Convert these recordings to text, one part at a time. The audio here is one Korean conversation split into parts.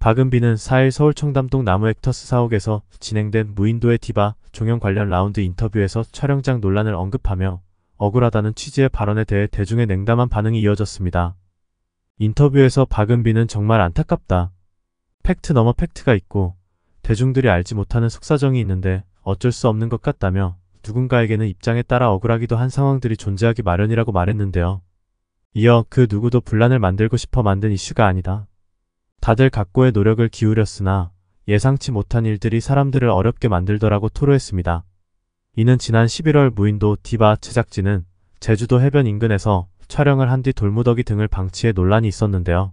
박은비는 4일 서울 청담동 나무액터스 사옥에서 진행된 무인도의 디바 종영 관련 라운드 인터뷰에서 촬영장 논란을 언급하며 억울하다는 취지의 발언에 대해 대중의 냉담한 반응이 이어졌습니다. 인터뷰에서 박은비는 정말 안타깝다. 팩트 넘어 팩트가 있고 대중들이 알지 못하는 속사정이 있는데 어쩔 수 없는 것 같다며 누군가에게는 입장에 따라 억울하기도 한 상황들이 존재하기 마련이라고 말했는데요. 이어 그 누구도 분란을 만들고 싶어 만든 이슈가 아니다. 다들 각고의 노력을 기울였으나 예상치 못한 일들이 사람들을 어렵게 만들더라고 토로했습니다. 이는 지난 11월 무인도 디바 제작진은 제주도 해변 인근에서 촬영을 한 뒤 돌무더기 등을 방치해 논란이 있었는데요.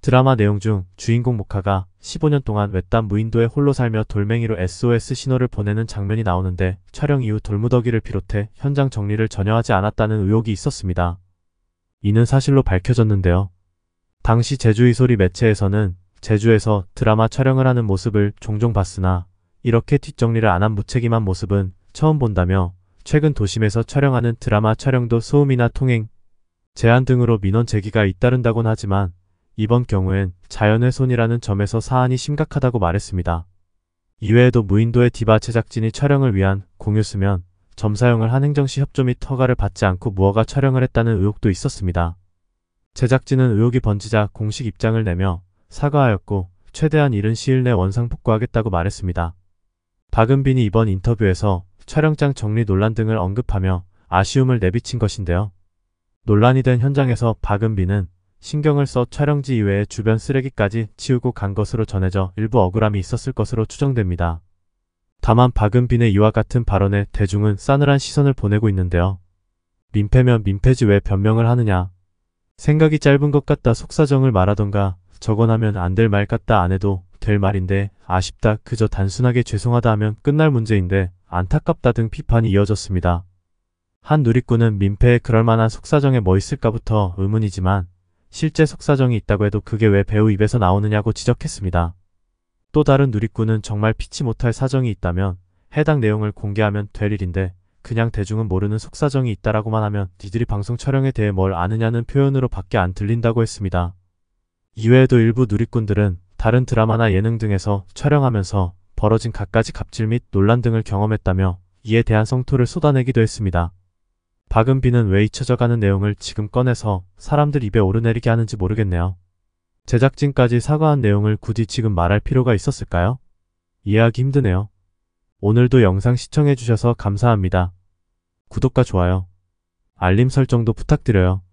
드라마 내용 중 주인공 모카가 15년 동안 외딴 무인도에 홀로 살며 돌멩이로 SOS 신호를 보내는 장면이 나오는데 촬영 이후 돌무더기를 비롯해 현장 정리를 전혀 하지 않았다는 의혹이 있었습니다. 이는 사실로 밝혀졌는데요. 당시 제주 이소리 매체에서는 제주에서 드라마 촬영을 하는 모습을 종종 봤으나 이렇게 뒷정리를 안 한 무책임한 모습은 처음 본다며 최근 도심에서 촬영하는 드라마 촬영도 소음이나 통행, 제한 등으로 민원 제기가 잇따른다곤 하지만 이번 경우엔 자연훼손이라는 점에서 사안이 심각하다고 말했습니다. 이외에도 무인도의 디바 제작진이 촬영을 위한 공유 수면, 점사용을 한 행정시 협조 및 허가를 받지 않고 무허가 촬영을 했다는 의혹도 있었습니다. 제작진은 의혹이 번지자 공식 입장을 내며 사과하였고 최대한 이른 시일 내 원상 복구하겠다고 말했습니다. 박은빈이 이번 인터뷰에서 촬영장 정리 논란 등을 언급하며 아쉬움을 내비친 것인데요. 논란이 된 현장에서 박은빈은 신경을 써 촬영지 이외에 주변 쓰레기까지 치우고 간 것으로 전해져 일부 억울함이 있었을 것으로 추정됩니다. 다만 박은빈의 이와 같은 발언에 대중은 싸늘한 시선을 보내고 있는데요. 민폐면 민폐지 왜 변명을 하느냐 생각이 짧은 것 같다 속사정을 말하던가 저건 하면 안 될 말 같다 안 해도 될 말인데 아쉽다 그저 단순하게 죄송하다 하면 끝날 문제인데 안타깝다 등 비판이 이어졌습니다. 한 누리꾼은 민폐에 그럴만한 속사정에 뭐 있을까부터 의문이지만 실제 속사정이 있다고 해도 그게 왜 배우 입에서 나오느냐고 지적했습니다. 또 다른 누리꾼은 정말 피치 못할 사정이 있다면 해당 내용을 공개하면 될 일인데 그냥 대중은 모르는 속사정이 있다라고만 하면 니들이 방송 촬영에 대해 뭘 아느냐는 표현으로 밖에 안 들린다고 했습니다. 이외에도 일부 누리꾼들은 다른 드라마나 예능 등에서 촬영하면서 벌어진 갖가지 갑질 및 논란 등을 경험했다며 이에 대한 성토를 쏟아내기도 했습니다. 박은비는 왜 잊혀져가는 내용을 지금 꺼내서 사람들 입에 오르내리게 하는지 모르겠네요. 제작진까지 사과한 내용을 굳이 지금 말할 필요가 있었을까요? 이해하기 힘드네요. 오늘도 영상 시청해주셔서 감사합니다. 구독과 좋아요, 알림 설정도 부탁드려요.